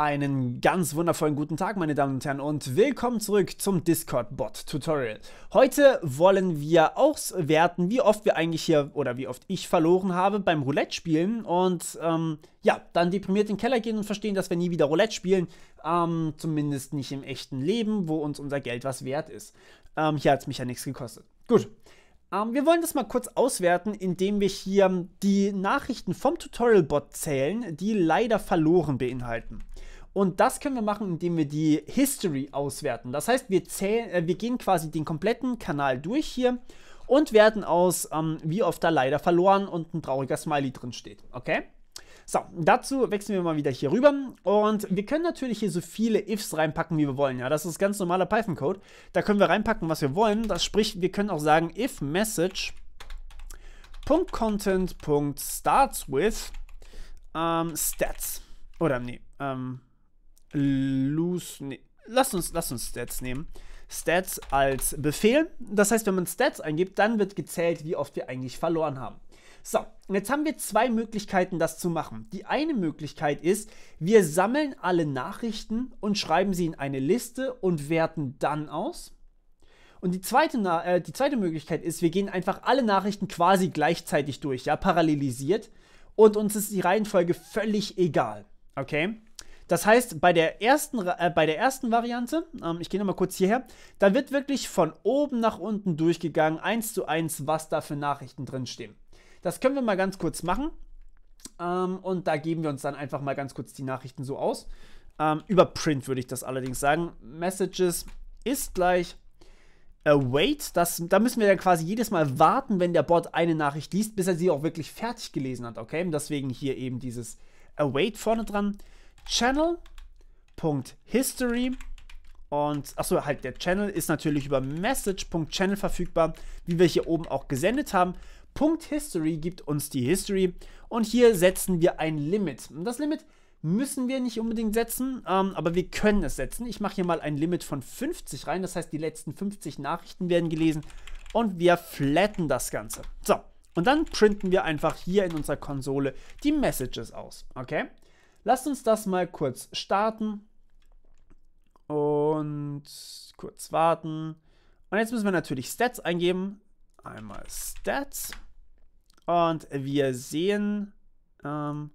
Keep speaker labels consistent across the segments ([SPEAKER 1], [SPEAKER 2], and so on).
[SPEAKER 1] Einen ganz wundervollen guten Tag, meine Damen und Herren, und willkommen zurück zum Discord-Bot-Tutorial. Heute wollen wir auswerten, wie oft wir eigentlich hier oder wie oft ich verloren habe beim Roulette spielen und ähm, ja, dann deprimiert in den Keller gehen und verstehen, dass wir nie wieder Roulette spielen, ähm, zumindest nicht im echten Leben, wo uns unser Geld was wert ist. Ähm, hier hat es mich ja nichts gekostet. Gut, ähm, wir wollen das mal kurz auswerten, indem wir hier die Nachrichten vom Tutorial-Bot zählen, die leider verloren beinhalten. Und das können wir machen, indem wir die History auswerten. Das heißt, wir, äh, wir gehen quasi den kompletten Kanal durch hier und werden aus, ähm, wie oft da leider verloren und ein trauriger Smiley drin steht. Okay? So, dazu wechseln wir mal wieder hier rüber und wir können natürlich hier so viele Ifs reinpacken, wie wir wollen. Ja, das ist ganz normaler Python-Code. Da können wir reinpacken, was wir wollen. Das spricht, wir können auch sagen, if message.content.startsWith ähm, stats. Oder nee, ähm, loose. Nee, lass uns, lass uns Stats nehmen. Stats als Befehl. Das heißt, wenn man Stats eingibt, dann wird gezählt, wie oft wir eigentlich verloren haben. So, und jetzt haben wir zwei Möglichkeiten, das zu machen. Die eine Möglichkeit ist, wir sammeln alle Nachrichten und schreiben sie in eine Liste und werten dann aus. Und die zweite, äh, die zweite Möglichkeit ist, wir gehen einfach alle Nachrichten quasi gleichzeitig durch, ja, parallelisiert. Und uns ist die Reihenfolge völlig egal. Okay? Das heißt, bei der ersten, äh, bei der ersten Variante, ähm, ich gehe nochmal kurz hierher, da wird wirklich von oben nach unten durchgegangen, eins zu eins, was da für Nachrichten drinstehen. Das können wir mal ganz kurz machen. Ähm, und da geben wir uns dann einfach mal ganz kurz die Nachrichten so aus. Ähm, über Print würde ich das allerdings sagen. Messages ist gleich Await, das, da müssen wir dann quasi jedes Mal warten, wenn der Bot eine Nachricht liest, bis er sie auch wirklich fertig gelesen hat, okay? deswegen hier eben dieses Await vorne dran. Channel.history und achso, halt der Channel ist natürlich über message.channel verfügbar, wie wir hier oben auch gesendet haben. Punkt History gibt uns die History und hier setzen wir ein Limit. Und das Limit müssen wir nicht unbedingt setzen, ähm, aber wir können es setzen. Ich mache hier mal ein Limit von 50 rein, das heißt die letzten 50 Nachrichten werden gelesen und wir flatten das Ganze. So, und dann printen wir einfach hier in unserer Konsole die Messages aus, okay? Lasst uns das mal kurz starten und kurz warten. Und jetzt müssen wir natürlich Stats eingeben. Einmal Stats. Und wir sehen, ähm,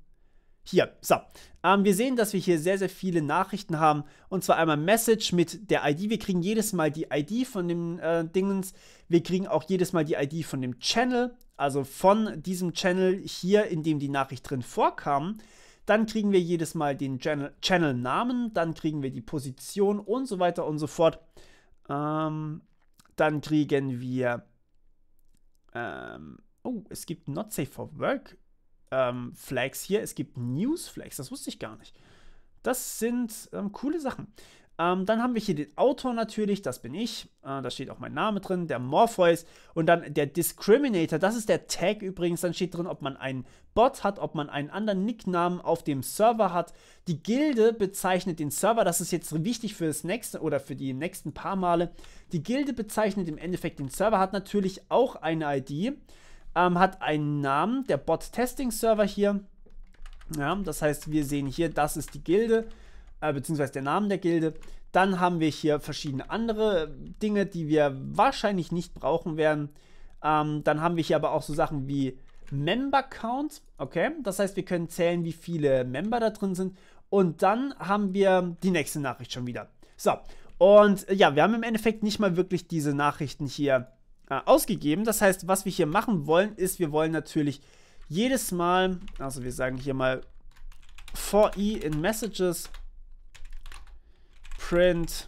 [SPEAKER 1] hier, so. Ähm, wir sehen, dass wir hier sehr, sehr viele Nachrichten haben. Und zwar einmal Message mit der ID. Wir kriegen jedes Mal die ID von dem äh, Dingens. Wir kriegen auch jedes Mal die ID von dem Channel. Also von diesem Channel hier, in dem die Nachricht drin vorkam. Dann kriegen wir jedes Mal den Channel-Namen, dann kriegen wir die Position und so weiter und so fort. Ähm, dann kriegen wir. Ähm, oh, es gibt Not Safe for Work ähm, Flags hier. Es gibt News Flags. Das wusste ich gar nicht. Das sind ähm, coole Sachen. Ähm, dann haben wir hier den Autor natürlich, das bin ich, äh, da steht auch mein Name drin, der Morpheus und dann der Discriminator, das ist der Tag übrigens, dann steht drin, ob man einen Bot hat, ob man einen anderen Nicknamen auf dem Server hat. Die Gilde bezeichnet den Server, das ist jetzt wichtig für das nächste oder für die nächsten paar Male. Die Gilde bezeichnet im Endeffekt den Server, hat natürlich auch eine ID, ähm, hat einen Namen, der Bot-Testing-Server hier. Ja, das heißt, wir sehen hier, das ist die Gilde äh, beziehungsweise der Name der Gilde. Dann haben wir hier verschiedene andere Dinge, die wir wahrscheinlich nicht brauchen werden. Ähm, dann haben wir hier aber auch so Sachen wie Member Count. Okay, das heißt, wir können zählen, wie viele Member da drin sind. Und dann haben wir die nächste Nachricht schon wieder. So, und äh, ja, wir haben im Endeffekt nicht mal wirklich diese Nachrichten hier äh, ausgegeben. Das heißt, was wir hier machen wollen, ist, wir wollen natürlich jedes Mal, also wir sagen hier mal for e in Messages print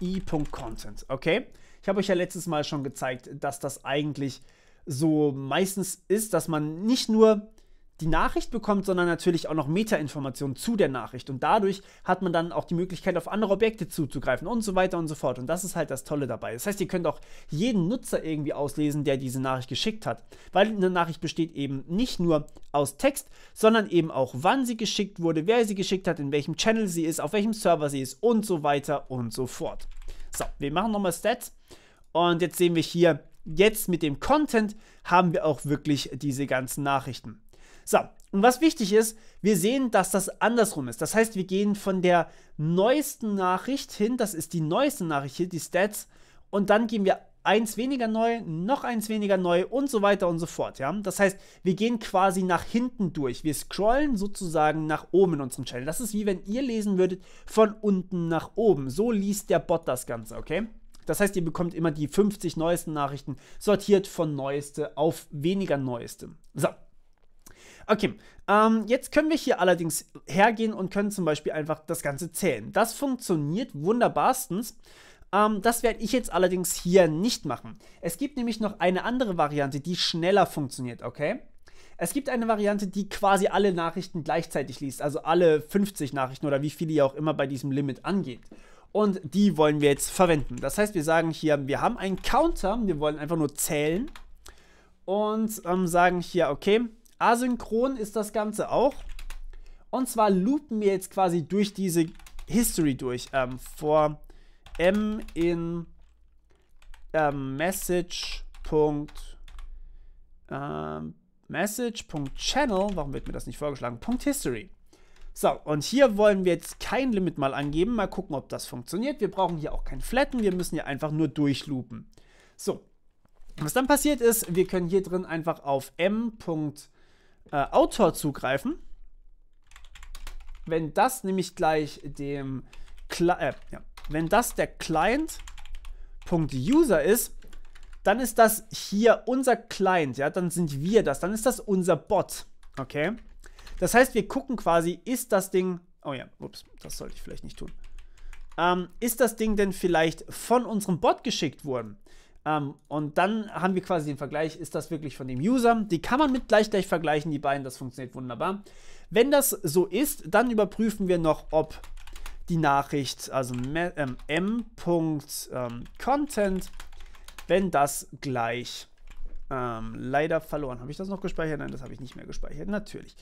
[SPEAKER 1] e.content. Okay? Ich habe euch ja letztes Mal schon gezeigt, dass das eigentlich so meistens ist, dass man nicht nur die Nachricht bekommt, sondern natürlich auch noch Metainformationen zu der Nachricht. Und dadurch hat man dann auch die Möglichkeit, auf andere Objekte zuzugreifen und so weiter und so fort. Und das ist halt das Tolle dabei. Das heißt, ihr könnt auch jeden Nutzer irgendwie auslesen, der diese Nachricht geschickt hat. Weil eine Nachricht besteht eben nicht nur aus Text, sondern eben auch, wann sie geschickt wurde, wer sie geschickt hat, in welchem Channel sie ist, auf welchem Server sie ist und so weiter und so fort. So, wir machen nochmal Stats. Und jetzt sehen wir hier, jetzt mit dem Content haben wir auch wirklich diese ganzen Nachrichten. So, und was wichtig ist, wir sehen, dass das andersrum ist. Das heißt, wir gehen von der neuesten Nachricht hin, das ist die neueste Nachricht hier, die Stats, und dann gehen wir eins weniger neu, noch eins weniger neu und so weiter und so fort. Ja? Das heißt, wir gehen quasi nach hinten durch. Wir scrollen sozusagen nach oben in unserem Channel. Das ist wie wenn ihr lesen würdet von unten nach oben. So liest der Bot das Ganze, okay? Das heißt, ihr bekommt immer die 50 neuesten Nachrichten sortiert von neueste auf weniger neueste. So. Okay, ähm, jetzt können wir hier allerdings hergehen und können zum Beispiel einfach das Ganze zählen. Das funktioniert wunderbarstens. Ähm, das werde ich jetzt allerdings hier nicht machen. Es gibt nämlich noch eine andere Variante, die schneller funktioniert, okay? Es gibt eine Variante, die quasi alle Nachrichten gleichzeitig liest, also alle 50 Nachrichten oder wie viele ihr auch immer bei diesem Limit angeht. Und die wollen wir jetzt verwenden. Das heißt, wir sagen hier, wir haben einen Counter, wir wollen einfach nur zählen und ähm, sagen hier, okay, Asynchron ist das Ganze auch. Und zwar loopen wir jetzt quasi durch diese History durch. Ähm, vor m in ähm, message. Ähm, message.channel, warum wird mir das nicht vorgeschlagen? Punkt History. So, und hier wollen wir jetzt kein Limit mal angeben. Mal gucken, ob das funktioniert. Wir brauchen hier auch kein Flatten. Wir müssen hier einfach nur durchloopen. So, was dann passiert ist, wir können hier drin einfach auf m.channel äh, Autor zugreifen. Wenn das nämlich gleich dem Cli äh, ja. wenn das der Client.user ist, dann ist das hier unser Client, ja, dann sind wir das, dann ist das unser Bot, okay? Das heißt, wir gucken quasi, ist das Ding, oh ja, ups, das sollte ich vielleicht nicht tun. Ähm, ist das Ding denn vielleicht von unserem Bot geschickt worden? Um, ähm, und dann haben wir quasi den Vergleich, ist das wirklich von dem User? Die kann man mit gleich gleich vergleichen, die beiden, das funktioniert wunderbar. Wenn das so ist, dann überprüfen wir noch, ob die Nachricht, also ähm, m.content, ähm, wenn das gleich, ähm, leider verloren, habe ich das noch gespeichert? Nein, das habe ich nicht mehr gespeichert, natürlich.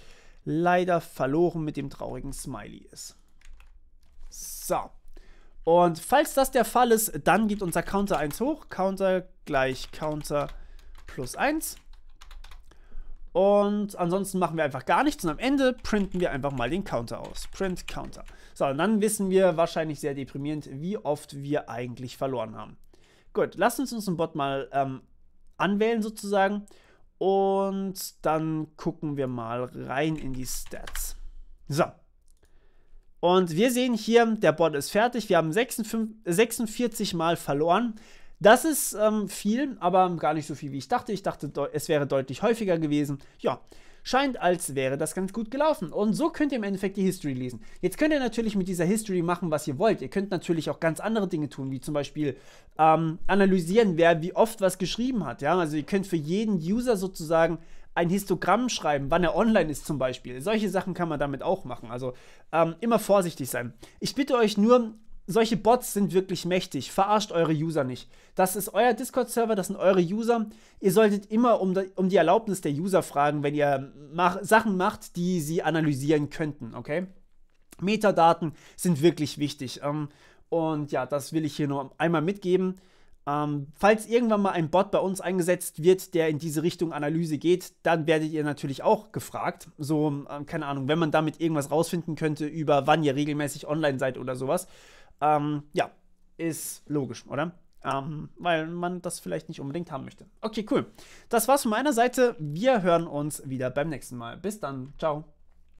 [SPEAKER 1] Leider verloren mit dem traurigen Smiley ist. So. Und falls das der Fall ist, dann geht unser Counter 1 hoch. Counter gleich Counter plus 1. Und ansonsten machen wir einfach gar nichts und am Ende printen wir einfach mal den Counter aus. Print Counter. So, und dann wissen wir wahrscheinlich sehr deprimierend, wie oft wir eigentlich verloren haben. Gut, lasst uns unseren Bot mal ähm, anwählen sozusagen und dann gucken wir mal rein in die Stats. So, und wir sehen hier, der Bot ist fertig. Wir haben 46, 46 Mal verloren. Das ist ähm, viel, aber gar nicht so viel, wie ich dachte. Ich dachte, es wäre deutlich häufiger gewesen. Ja, scheint, als wäre das ganz gut gelaufen. Und so könnt ihr im Endeffekt die History lesen. Jetzt könnt ihr natürlich mit dieser History machen, was ihr wollt. Ihr könnt natürlich auch ganz andere Dinge tun, wie zum Beispiel ähm, analysieren, wer wie oft was geschrieben hat. Ja? Also ihr könnt für jeden User sozusagen ein Histogramm schreiben, wann er online ist zum Beispiel. Solche Sachen kann man damit auch machen. Also ähm, immer vorsichtig sein. Ich bitte euch nur, solche Bots sind wirklich mächtig. Verarscht eure User nicht. Das ist euer Discord-Server, das sind eure User. Ihr solltet immer um, um die Erlaubnis der User fragen, wenn ihr mach Sachen macht, die sie analysieren könnten, okay? Metadaten sind wirklich wichtig. Ähm, und ja, das will ich hier nur einmal mitgeben. Ähm, falls irgendwann mal ein Bot bei uns eingesetzt wird, der in diese Richtung Analyse geht, dann werdet ihr natürlich auch gefragt. So, äh, keine Ahnung, wenn man damit irgendwas rausfinden könnte, über wann ihr regelmäßig online seid oder sowas. Ähm, ja, ist logisch, oder? Ähm, weil man das vielleicht nicht unbedingt haben möchte. Okay, cool. Das war's von meiner Seite. Wir hören uns wieder beim nächsten Mal. Bis dann. Ciao.